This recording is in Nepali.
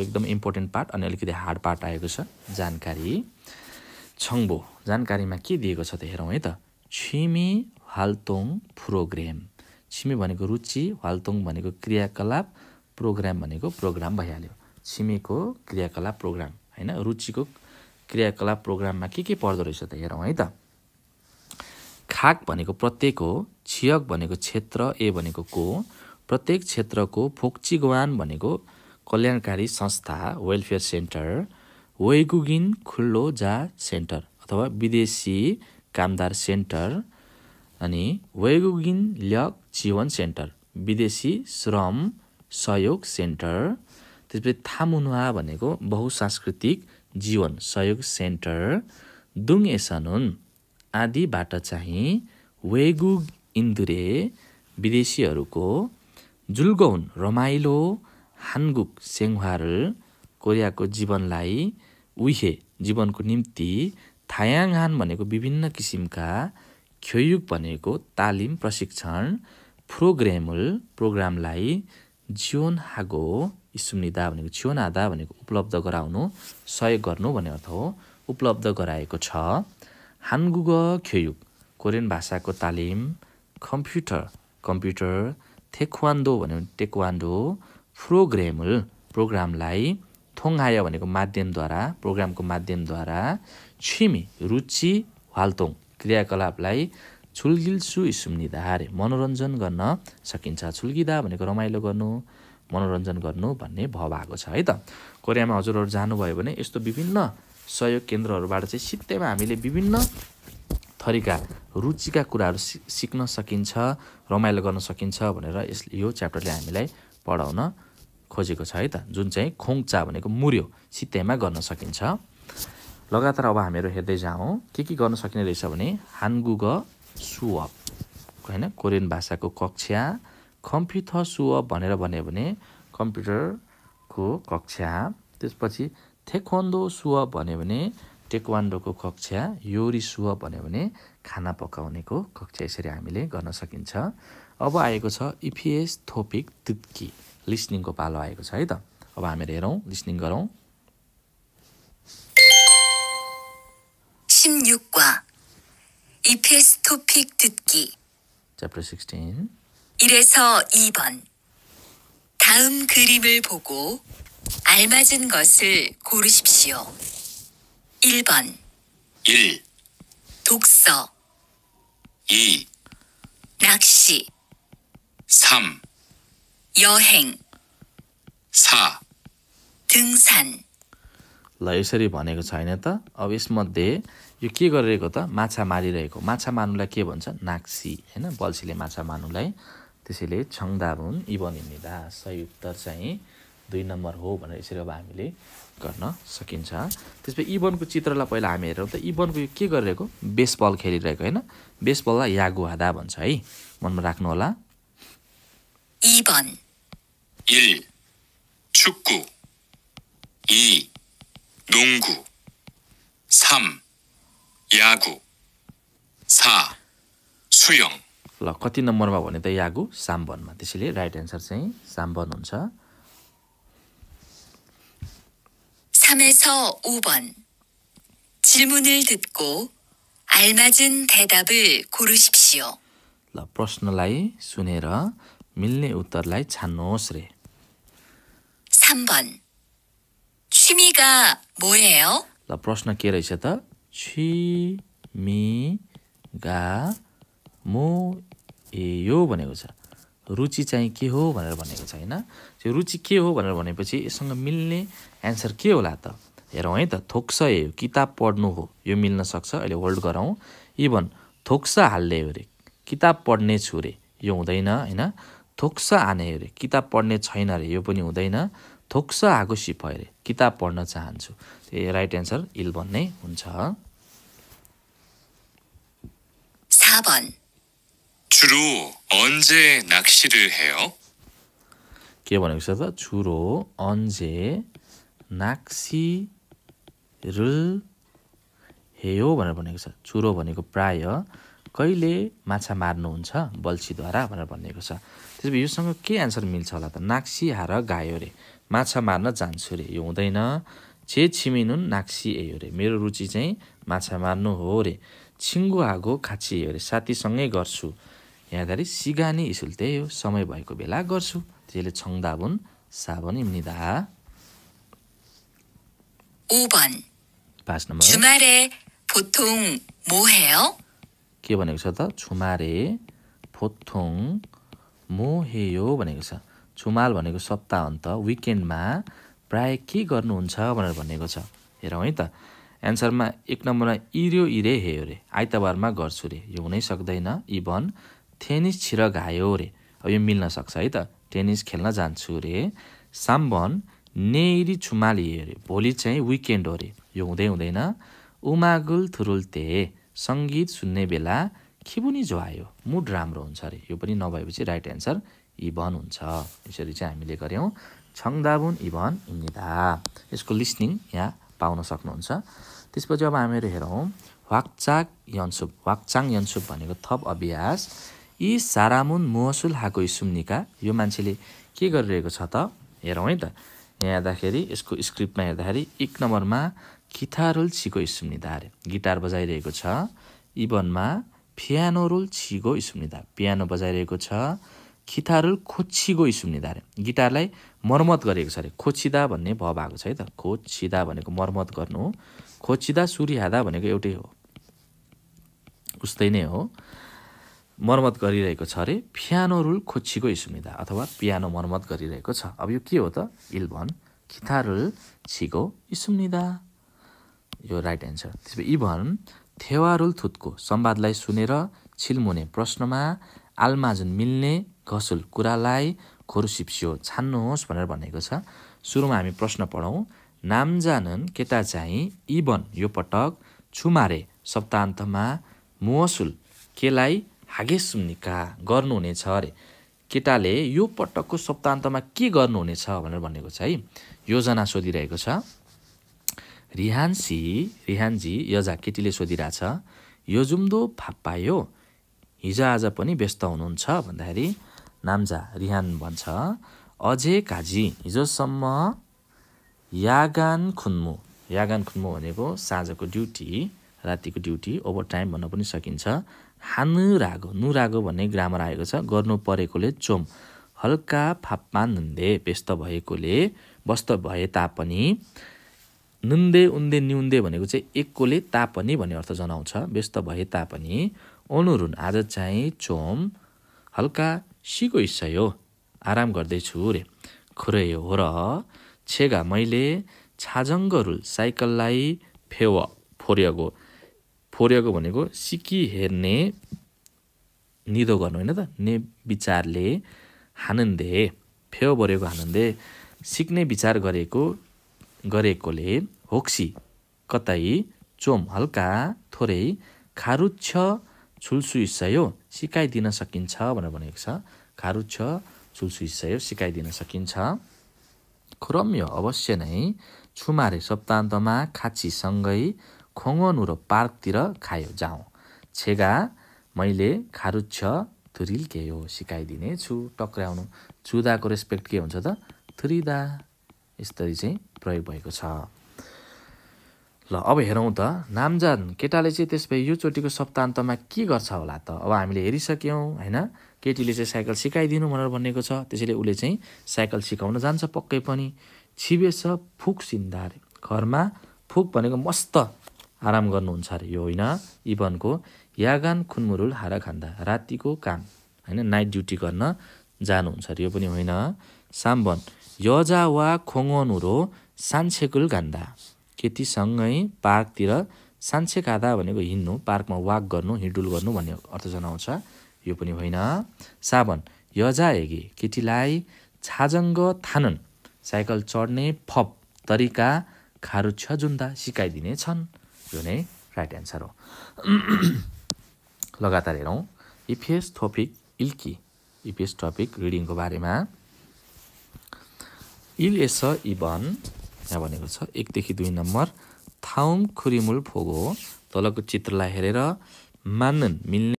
एकदम इम्पोर्टेन्ट पार्ट अनि अलिकति हार्ड पार्ट आएको छ जानकारी छङ्बो जानकारीमा के दिएको छ त हेरौँ है त छिमी हाल्तोङ प्रोग्राम छिमी भनेको रुचि हाल्तोङ भनेको क्रियाकलाप प्रोग्राम भनेको प्रोग्राम भइहाल्यो छिमीको क्रियाकलाप प्रोग्राम होइन रुचिको क्रियाकलाप प्रोग्राममा के के पर्दो रहेछ त हेरौँ है त खाक भनेको प्रत्येक हो छियक भनेको क्षेत्र ए भनेको को प्रत्येक क्षेत्रको फोक्चिगवान भनेको कल्याणकारी संस्था वेलफेयर सेन्टर वेगुगिन खुल्लो जा सेन्टर अथवा विदेशी कामदार सेन्टर अनि वेगुगिन लक जीवन सेन्टर विदेशी श्रम सहयोग सेन्टर त्यसपछि थामुनुहा भनेको बहुसांस्कृतिक जीवन सहयोग सेन्टर दुङ एसानुन आदिबाट चाहिँ वेगुग इन्दुरे विदेशीहरूको जुल्गौन रमाइलो 한국 생활을 कोरियाको जीवनलाई उहे जीवनको निम्ति थायाङहान भनेको विभिन्न किसिमका ख्ययुग भनेको तालिम प्रशिक्षण प्रोग्रामल प्रोग्रामलाई जियोन हागो इसुम्निदा भनेको छियोन आधा भनेको उपलब्ध गराउनु सहयोग गर्नु भन्ने अर्थ हो उपलब्ध गराएको छ हानगुग ख्योयुग कोरियन भाषाको तालिम कम्प्युटर कम्प्युटर थेक्वान्डो भन्यो टेक्वान्डो प्रोग्रामल प्रोग्रामलाई थोङ्गाय भनेको माध्यमद्वारा प्रोग्रामको माध्यमद्वारा छिमी रुचि वाल्तोङ क्रियाकलापलाई छुल्गिल्सु सुम्निधारे मनोरञ्जन गर्न सकिन्छ छुल्गिदा भनेको रमाइलो गर्नु मनोरञ्जन गर्नु भन्ने भ आएको छ है त कोरियामा हजुरहरू जानुभयो भने यस्तो विभिन्न सहयोग केन्द्रहरूबाट चाहिँ सित्तैमा हामीले विभिन्न थरीका रुचिका कुराहरू सिक्न सकिन्छ रमाइलो गर्न सकिन्छ भनेर यस यो च्याप्टरले हामीलाई पढाउन खोजेको छ है त जुन चाहिँ खोङचा भनेको मुर्यो सित्तैमा गर्न सकिन्छ लगातार अब हामीहरू हेर्दै जाउँ के के गर्न सकिने रहेछ भने हानगुग सुअप होइन कोरियन भाषाको कक्षा कम्प्युथ सुअप भनेर भन्यो भने कम्प्युटरको कक्षा त्यसपछि थेखोन्दो सुअप भन्यो भने टेक्वान्डोको कक्षा योरी सुह भन्यो भने खाना पकाउनेको कक्षा यसरी हामीले गर्न सकिन्छ अब आएको छ इफिएस थोपिक तित्की लिस्निङको पालो आएको छ है त अब हामीहरू हेरौँ लिस्निङ गरौँ 16과 EPS 토픽 듣기 Chapter 16 1에서 2번 다음 그림을 보고 알맞은 것을 고르십시오. 1번 1, 독서 2, 낚시 3, 여행 4, 등산 ल यसरी भनेको छैन त अब यसमध्ये यो के गरिरहेको त माछा मारिरहेको माछा मार्नुलाई के भन्छ नाक्सी होइन बल्छीले माछा मार्नुलाई त्यसैले छङदा हुन् इबन दास सही उत्तर चाहिँ दुई नम्बर हो भनेर यसरी अब हामीले गर्न सकिन्छ त्यसपछि इबनको चित्रलाई पहिला हामी हेरौँ त इबनको यो के गरिरहेको बेसबल खेलिरहेको होइन बेसबललाई यागुहादा भन्छ है मनमा राख्नु होला ल कति नम्बरमा भने त यागु साम्बनमा त्यसैले राइट एन्सर चाहिँ साम्बन हुन्छ 3에서 5번 질문을 प्रश्नलाई सुनेर मिल्ने उत्तरलाई छान्नुहोस् रे 3번 취미가 뭐예요? ल प्रश्न के रहेछ त भनेको छ रुचि चाहिँ के हो भनेर भनेको छ होइन त्यो रुचि के हो भनेर भनेपछि यससँग मिल्ने एन्सर के होला त हेरौँ है त थोक्स ए किताब पढ्नु हो यो मिल्न सक्छ अहिले होल्ड गरौँ इभन थोक्स हाल्ने हो अरे किताब पढ्ने छु रे यो हुँदैन होइन थोक्स आने अरे किताब पढ्ने छैन अरे यो पनि हुँदैन थोक्स आएको सिप अरे किताब पढ्न चाहन्छु त्यो राइट एन्सर इल भन्ने हुन्छ 주로 언제 낚시를 해요? के भनेको छ त छुरो अन्जे नाक्सी रुल हेयो भनेर भनेको छ चुरो भनेको प्राय कहिले माछा मार्नुहुन्छ बल्छीद्वारा भनेर भनिएको छ त्यसपछि योसँग के आन्सर मिल्छ होला त नाक्सी हार गायो रे माछा मार्न जान्छु रे यो हुँदैन छे हुन् नाक्सी एयो रे मेरो रुचि चाहिँ माछा मार्नु हो रे छिङ्गो आगो खाँचियो रे साथीसँगै गर्छु यहाँ यहाँनिर सिगानी इसुल त्यही हो समय भएको बेला गर्छु 뒤에 छङदाबुन 4번입니다. पाँच नम्बर के भनेको छ त छुमारे फोथोङ मोहेयो भनेको छ छुमाल भनेको सप्ताह अन्त विकेन्डमा प्राय के गर्नुहुन्छ भनेर भनेको छ हेरौँ है त एन्सरमा एक नम्बरमा इर्यो इरे हेयो रे आइतबारमा गर्छु रे यो हुनै सक्दैन इभन थेनिस छिर घायो रे अब यो मिल्न सक्छ है त टेनिस खेल्न जान्छु रे साम्बन नेरी छुमाली अरे भोलि चाहिँ विकेन्ड हो अरे यो हुँदै हुँदैन उमागुल थुरुल्ते सङ्गीत सुन्ने बेला खिबुनी जो आयो मुड राम्रो हुन्छ अरे यो पनि नभएपछि राइट एन्सर इभन हुन्छ यसरी चाहिँ हामीले गऱ्यौँ छङदाबुन इभन इन्दा यसको लिस्निङ यहाँ पाउन सक्नुहुन्छ त्यसपछि अब हामीहरू हेरौँ वाक्चाक यन्सुप वाक्चाङ यन्सुप भनेको थप अभ्यास यी सारामुन मुहसुल हाको सुम्निका यो मान्छेले के गरिरहेको छ त हेरौँ है त यहाँ हेर्दाखेरि यसको स्क्रिप्टमा हेर्दाखेरि एक नम्बरमा किथारोल छिको इसुम्निधार गिटार बजाइरहेको छ इभनमा फियानो रोल छिगो इसुम्निधार पियानो बजाइरहेको छ खिथारुल खोच्छिगो इसुम्निधार गिटारलाई मर्मत गरेको छ अरे खोछिदा भन्ने भ भएको छ है त खोछिदा भनेको मर्मत गर्नु हो सूर्य भनेको एउटै हो उस्तै नै हो मर्मत गरिरहेको छ अरे पियानो रुल खोच्छीको इसुमिदा अथवा पियानो मर्मत गरिरहेको छ अब यो के हो त इलभन खिथारुल छिको इसुमिदा यो राइट एन्सर त्यसपछि इभन थेवारुल थुत्को संवादलाई सुनेर छिल्मुने प्रश्नमा आल्माजुन मिल्ने घसुल कुरालाई खोरुसिप्स्यो छान्नुहोस् भनेर भनेको छ सुरुमा हामी प्रश्न पढौँ जानन केटा चाहिँ इबन यो पटक छुमारे सप्तान्तमा मुवसुल केलाई सुन्निका गर्नुहुनेछ अरे केटाले यो पटकको सप्तान्तमा के गर्नुहुनेछ भनेर भनेको छ है योजना सोधिरहेको छ रिहान्सी रिहानजी यजा केटीले सोधिरहेछ योजुम्दो फाप्पायो हिजो आज पनि व्यस्त हुनुहुन्छ भन्दाखेरि नाम्जा रिहान भन्छ अझै काजी हिजोसम्म यागान खुन्मु यागान खुन्मु भनेको साँझको ड्युटी रातिको ड्युटी ओभर टाइम भन्न पनि सकिन्छ हानुरागो नुरागो भन्ने ग्रामर आएको छ गर्नु परेकोले चोम हल्का फाप्पा नुन्दे व्यस्त भएकोले व्यस्त भए तापनि नुन्दे उन्दे निउन्दे भनेको चाहिँ एककोले तापनि भन्ने अर्थ जनाउँछ व्यस्त भए तापनि अनुरुन आज चाहिँ चोम हल्का सिको इस्सा हो आराम गर्दैछु रे खुरै हो र छेगा मैले छाजङ्गरुल साइकललाई फेव फोर्यागो फोरेको भनेको सिकी हेर्ने निधो गर्नु होइन त ने विचारले हानन्दे फेउ बरेको हानन्दे सिक्ने विचार गरेको गरेकोले होक्सी कतै चोम हल्का थोरै खारुच्छ छुलसुइसयो सिकाइदिन सकिन्छ भनेर भनेको छ खारुच्छ छुलसुइसयो सिकाइदिन सकिन्छ खुरम्य अवश्य नै छुमारे सप्तान्तमा खाँचीसँगै र पार्कतिर खायो जाउँ छेगा मैले खारुच्छ थुरिल के हो सिकाइदिने छु टक्राउनु चुदाको रेस्पेक्ट के हुन्छ त थुरिदा यसरी चाहिँ प्रयोग भएको छ ल अब हेरौँ त नामजान केटाले चाहिँ त्यस भए यो चोटिको सप्तान्तमा के गर्छ होला त अब हामीले हेरिसक्यौँ होइन केटीले चाहिँ साइकल सिकाइदिनु भनेर भनेको छ त्यसैले उसले चाहिँ साइकल सिकाउन जान्छ पक्कै पनि छिबेछ फुक सिन्दार घरमा फुक भनेको मस्त आराम गर्नुहुन्छ अरे यो होइन इभनको यागान खुनमुरुल हारा खान्दा रातिको काम होइन नाइट ड्युटी गर्न जानुहुन्छ अरे यो पनि होइन साम्बन यजा वा खोङनुरो सान्छेकुल गान्दा केटीसँगै पार्कतिर सान्छे खाँदा भनेको हिँड्नु पार्कमा वाक गर्नु हिँडुल गर्नु भन्ने अर्थ जनाउँछ यो पनि होइन साबन यजा हेगे केटीलाई छाजङ्ग थानन साइकल चढ्ने फप तरिका खारुछ जुन्दा सिकाइदिने छन् यो नै राइट एन्सर हो लगातार हेरौँ इफेस थोपिक इल्की इफेस टपिक रिडिङको बारेमा इल एस इबन यहाँ भनेको छ एकदेखि दुई नम्बर थाउम खुरिमुल फोगो तलको चित्रलाई हेरेर मानन मिल्ने